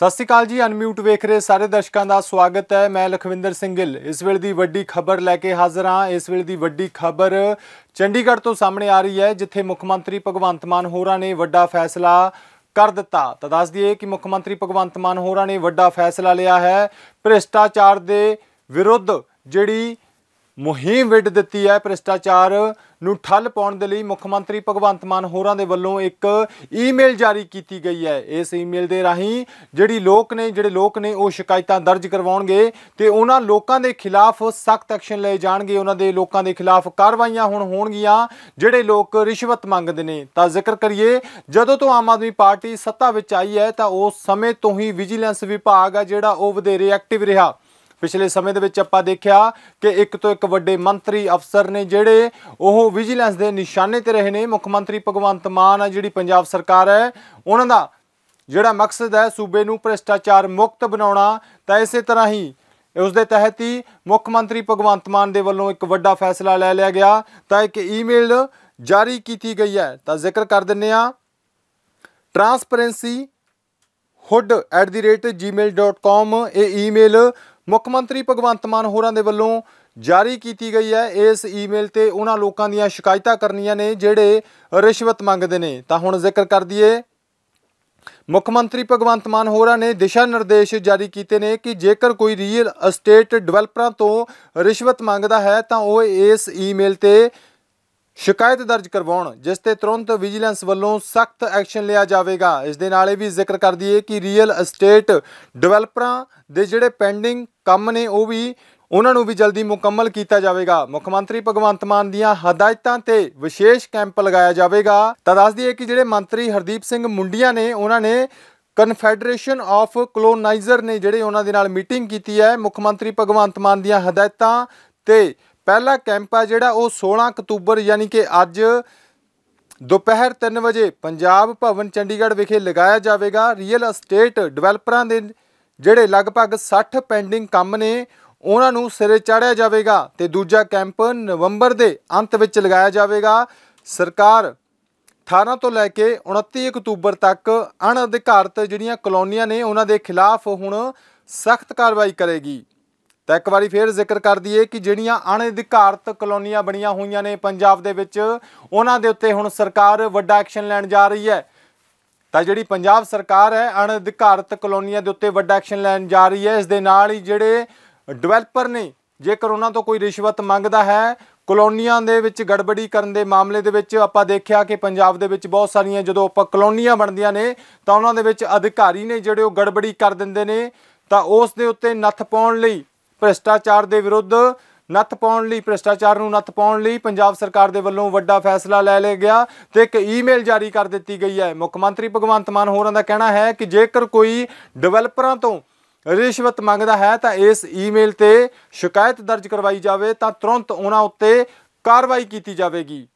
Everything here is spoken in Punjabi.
ਸਤਿ ਸ਼੍ਰੀ ਅਕਾਲ ਜੀ ਅਨਮਿਊਟ ਵੇਖ ਰਹੇ ਸਾਰੇ ਦਰਸ਼ਕਾਂ ਦਾ ਸਵਾਗਤ ਹੈ ਮੈਂ ਲਖਵਿੰਦਰ ਸਿੰਘ ਗਿੱਲ ਇਸ ਵੇਲੇ ਦੀ ਵੱਡੀ ਖਬਰ ਲੈ ਕੇ ਹਾਜ਼ਰ ਹਾਂ ਇਸ ਵੇਲੇ ਦੀ ਵੱਡੀ ਖਬਰ ਚੰਡੀਗੜ੍ਹ ਤੋਂ ਸਾਹਮਣੇ ਆ ਰਹੀ ਹੈ ਜਿੱਥੇ ਮੁੱਖ ਮੰਤਰੀ ਭਗਵੰਤ ਮਾਨ ਹੋਰਾਂ ਨੇ ਵੱਡਾ ਫੈਸਲਾ ਕਰ ਦਿੱਤਾ ਤਾਂ ਦੱਸ ਦਈਏ ਕਿ ਮੁੱਖ ਮੰਤਰੀ ਭਗਵੰਤ ਮਾਨ ਹੋਰਾਂ ਨੇ ਵੱਡਾ ਫੈਸਲਾ ਲਿਆ ਹੈ ਭ੍ਰਿਸ਼ਟਾਚਾਰ ਦੇ ਵਿਰੁੱਧ ਜਿਹੜੀ ਮੁਹਿੰਮ ਵਿੱਢ ਦਿੱਤੀ ਹੈ ਭ੍ਰਿਸ਼ਟਾਚਾਰ ਨੂੰ ਠੱਲ ਪਾਉਣ ਦੇ ਲਈ ਮੁੱਖ ਮੰਤਰੀ ਭਗਵੰਤ ਮਾਨ ਹੋਰਾਂ ਦੇ ਵੱਲੋਂ ਇੱਕ ਈਮੇਲ ਜਾਰੀ ਕੀਤੀ ਗਈ ਹੈ ਇਸ ਈਮੇਲ ਦੇ ਰਾਹੀਂ ਜਿਹੜੀ ਲੋਕ ਨੇ ਜਿਹੜੇ ਲੋਕ ਨੇ ਉਹ ਸ਼ਿਕਾਇਤਾਂ ਦਰਜ ਕਰਵਾਉਣਗੇ ਤੇ ਉਹਨਾਂ ਲੋਕਾਂ ਦੇ ਖਿਲਾਫ ਸਖਤ ਐਕਸ਼ਨ ਲਏ ਜਾਣਗੇ ਉਹਨਾਂ ਦੇ ਲੋਕਾਂ ਦੇ ਖਿਲਾਫ ਕਾਰਵਾਈਆਂ ਹੁਣ ਹੋਣਗੀਆਂ ਜਿਹੜੇ ਲੋਕ ਰਿਸ਼ਵਤ ਮੰਗਦੇ ਨੇ ਤਾਂ ਜ਼ਿਕਰ ਕਰੀਏ ਜਦੋਂ ਤੋਂ ਆਮ ਆਦਮੀ ਪਾਰਟੀ ਸੱਤਾ ਵਿੱਚ ਆਈ ਹੈ ਤਾਂ ਉਸ ਸਮੇਂ ਤੋਂ ਹੀ ਵਿਜੀਲੈਂਸ ਵਿਭਾਗ ਆ ਜਿਹੜਾ ਉਹ ਵਧੇਰੇ ਐਕਟਿਵ ਰਿਹਾ ਪਿਛਲੇ ਸਮੇਂ ਦੇ ਵਿੱਚ ਆਪਾਂ ਦੇਖਿਆ ਕਿ ਇੱਕ ਤੋਂ ਇੱਕ ਵੱਡੇ ਮੰਤਰੀ ਅਫਸਰ ਨੇ ਜਿਹੜੇ ਉਹ ਵਿਜੀਲੈਂਸ ਦੇ ਨਿਸ਼ਾਨੇ ਤੇ ਰਹੇ ਨੇ ਮੁੱਖ ਮੰਤਰੀ ਭਗਵੰਤ ਮਾਨ ਆ ਜਿਹੜੀ ਪੰਜਾਬ ਸਰਕਾਰ ਹੈ ਉਹਨਾਂ ਦਾ ਜਿਹੜਾ ਮਕਸਦ ਹੈ ਸੂਬੇ ਨੂੰ ਭ੍ਰਿਸ਼ਟਾਚਾਰ ਮੁਕਤ ਬਣਾਉਣਾ ਤਾਂ ਇਸੇ ਤਰ੍ਹਾਂ ਹੀ ਉਸ ਦੇ ਤਹਿਤ ਹੀ ਮੁੱਖ ਮੰਤਰੀ ਭਗਵੰਤ ਮਾਨ ਦੇ ਵੱਲੋਂ ਇੱਕ ਵੱਡਾ ਫੈਸਲਾ ਲੈ ਲਿਆ ਗਿਆ ਤਾਂ ਇੱਕ ਈਮੇਲ ਜਾਰੀ ਕੀਤੀ ਗਈ ਹੈ ਤਾਂ ਜ਼ਿਕਰ ਕਰ ਦਿੰਨੇ ਆ transparency hood@gmail.com ਇਹ ਈਮੇਲ ਮੁੱਖ ਮੰਤਰੀ ਭਗਵੰਤ ਮਾਨ ਹੋਰਾਂ ਦੇ ਵੱਲੋਂ ਜਾਰੀ ਕੀਤੀ ਗਈ ਹੈ ਇਸ ਈਮੇਲ ਤੇ ਉਹਨਾਂ ਲੋਕਾਂ ਦੀਆਂ ਸ਼ਿਕਾਇਤਾਂ ਕਰਨੀਆਂ ਨੇ ਜਿਹੜੇ ਰਿਸ਼ਵਤ ਮੰਗਦੇ ਨੇ ਤਾਂ ਹੁਣ ਜ਼ਿਕਰ ਕਰ ਦਈਏ ਮੁੱਖ ਮੰਤਰੀ ਭਗਵੰਤ ਮਾਨ ਹੋਰਾਂ ਨੇ ਦਿਸ਼ਾ ਨਿਰਦੇਸ਼ ਜਾਰੀ ਕੀਤੇ ਨੇ ਕਿ ਜੇਕਰ ਕੋਈ ਰੀਅਲ ਅਸਟੇਟ ਡਿਵੈਲਪਰਾਂ ਤੋਂ ਰਿਸ਼ਵਤ ਮੰਗਦਾ ਹੈ ਤਾਂ ਉਹ ਇਸ ਈਮੇਲ ਤੇ ਸ਼ਿਕਾਇਤ ਦਰਜ ਕਰਵਾਉਣ ਜਿਸ ਤੇ ਤੁਰੰਤ ਵਿਜੀਲੈਂਸ ਵੱਲੋਂ ਸਖਤ ਐਕਸ਼ਨ ਲਿਆ ਜਾਵੇਗਾ ਇਸ ਦੇ ਨਾਲ ਇਹ ਵੀ ਜ਼ਿਕਰ ਕਰ ਦਈਏ ਕਿ ਰੀਅਲ ਅਸਟੇਟ ਡਿਵੈਲਪਰਾਂ ਦੇ ਜਿਹੜੇ ਪੈਂਡਿੰਗ ਕੰਮ ਨੇ ਉਹ ਵੀ ਉਹਨਾਂ ਨੂੰ ਵੀ ਜਲਦੀ ਮੁਕੰਮਲ ਕੀਤਾ ਜਾਵੇਗਾ ਮੁੱਖ ਮੰਤਰੀ ਭਗਵੰਤ ਮਾਨ ਦੀਆਂ ਹਦਾਇਤਾਂ ਤੇ ਵਿਸ਼ੇਸ਼ ਕੈਂਪ ਲਗਾਇਆ ਜਾਵੇਗਾ ਤਾਂ ਦੱਸ ਦਈਏ ਕਿ ਜਿਹੜੇ ਮੰਤਰੀ ਹਰਦੀਪ ਸਿੰਘ ਮੁੰਡੀਆਂ ਨੇ ਉਹਨਾਂ ਨੇ ਕਨਫੈਡਰੇਸ਼ਨ ਆਫ ਕਲੋਨਾਈਜ਼ਰ ਨੇ ਜਿਹੜੇ ਉਹਨਾਂ ਦੇ ਨਾਲ ਮੀਟਿੰਗ ਕੀਤੀ ਹੈ ਮੁੱਖ ਮੰਤਰੀ ਭਗਵੰਤ ਮਾਨ ਦੀਆਂ ਹਦਾਇਤਾਂ ਤੇ ਪਹਿਲਾ ਕੈਂਪ ਆ ਜਿਹੜਾ ਉਹ 16 ਅਕਤੂਬਰ ਯਾਨੀ ਕਿ ਅੱਜ ਦੁਪਹਿਰ 3 ਵਜੇ ਪੰਜਾਬ ਭਵਨ ਚੰਡੀਗੜ੍ਹ ਵਿਖੇ ਲਗਾਇਆ ਜਾਵੇਗਾ ਰੀਅਲ ਅਸਟੇਟ ਡਿਵੈਲਪਰਾਂ ਦੇ ਜਿਹੜੇ ਲਗਭਗ 60 ਪੈਂਡਿੰਗ ਕੰਮ ਨੇ ਉਹਨਾਂ ਨੂੰ ਸਿਰੇ ਚਾੜਿਆ ਜਾਵੇਗਾ ਤੇ ਦੂਜਾ ਕੈਂਪ ਨਵੰਬਰ ਦੇ ਅੰਤ ਵਿੱਚ ਲਗਾਇਆ ਜਾਵੇਗਾ ਸਰਕਾਰ 18 ਤੋਂ ਲੈ ਕੇ 29 ਅਕਤੂਬਰ ਤੱਕ ਅਣਅਧਿਕਾਰਤ ਜਿਹੜੀਆਂ ਕਲੋਨੀਆਂ ਨੇ ਉਹਨਾਂ ਦੇ ਖਿਲਾਫ ਹੁਣ ਸਖਤ ਕਾਰਵਾਈ ਕਰੇਗੀ ਤਾਂ ਇੱਕ ਵਾਰੀ ਫੇਰ ਜ਼ਿਕਰ ਕਰ ਦਈਏ ਕਿ ਜਿਹੜੀਆਂ ਅਣਅਧਿਕਾਰਤ ਕਲੋਨੀਆਂ ਬਣੀਆਂ ਹੋਈਆਂ ਨੇ ਪੰਜਾਬ ਦੇ ਵਿੱਚ ਉਹਨਾਂ ਦੇ ਉੱਤੇ ਹੁਣ ਸਰਕਾਰ ਵੱਡਾ ਐਕਸ਼ਨ ਲੈਣ ਜਾ ਰਹੀ ਹੈ ਤਾਂ ਜਿਹੜੀ ਪੰਜਾਬ ਸਰਕਾਰ ਹੈ ਅਣਅਧਿਕਾਰਤ ਕਲੋਨੀਆਂ ਦੇ ਉੱਤੇ ਵੱਡਾ ਐਕਸ਼ਨ ਲੈਣ ਜਾ ਰਹੀ ਹੈ ਇਸ ਦੇ ਨਾਲ ਹੀ ਜਿਹੜੇ ਡਿਵੈਲਪਰ ਨੇ ਜੇਕਰ ਉਹਨਾਂ ਤੋਂ ਕੋਈ ਰਿਸ਼ਵਤ ਮੰਗਦਾ ਹੈ ਕਲੋਨੀਆਂ ਦੇ ਵਿੱਚ ਗੜਬੜੀ ਕਰਨ ਦੇ ਮਾਮਲੇ ਦੇ ਵਿੱਚ ਆਪਾਂ ਦੇਖਿਆ ਕਿ ਪੰਜਾਬ ਦੇ ਵਿੱਚ ਬਹੁਤ ਸਾਰੀਆਂ ਜਦੋਂ ਆਪਾਂ ਕਲੋਨੀਆਂ ਬਣਦੀਆਂ ਨੇ ਤਾਂ ਉਹਨਾਂ ਦੇ ਵਿੱਚ ਅਧਿਕਾਰੀ ਨੇ ਜਿਹੜੇ ਉਹ ਗੜਬੜੀ ਕਰ ਦਿੰਦੇ ਨੇ ਤਾਂ ਉਸ ਦੇ ਉੱਤੇ ਨੱਥ ਪਾਉਣ ਲਈ ਭ੍ਰਿਸ਼ਟਾਚਾਰ ਦੇ ਵਿਰੁੱਧ ਨੱਥ ਪਾਉਣ ਲਈ ਭ੍ਰਿਸ਼ਟਾਚਾਰ ਨੂੰ ਨੱਥ ਪਾਉਣ ਲਈ ਪੰਜਾਬ ਸਰਕਾਰ ਦੇ ਵੱਲੋਂ ਵੱਡਾ ਫੈਸਲਾ ਲੈ ਲਿਆ ਗਿਆ ਤੇ ਇੱਕ ਈਮੇਲ ਜਾਰੀ ਕਰ ਦਿੱਤੀ ਗਈ ਹੈ ਮੁੱਖ ਮੰਤਰੀ ਭਗਵੰਤ ਮਾਨ ਹੋਰਾਂ ਦਾ ਕਹਿਣਾ ਹੈ ਕਿ ਜੇਕਰ ਕੋਈ ਡਿਵੈਲਪਰਾਂ ਤੋਂ ਰਿਸ਼ਵਤ ਮੰਗਦਾ ਹੈ ਤਾਂ ਇਸ ਈਮੇਲ ਤੇ ਸ਼ਿਕਾਇਤ ਦਰਜ ਕਰਵਾਈ ਜਾਵੇ ਤਾਂ ਤੁਰੰਤ ਉਹਨਾਂ ਉੱਤੇ ਕਾਰਵਾਈ ਕੀਤੀ ਜਾਵੇਗੀ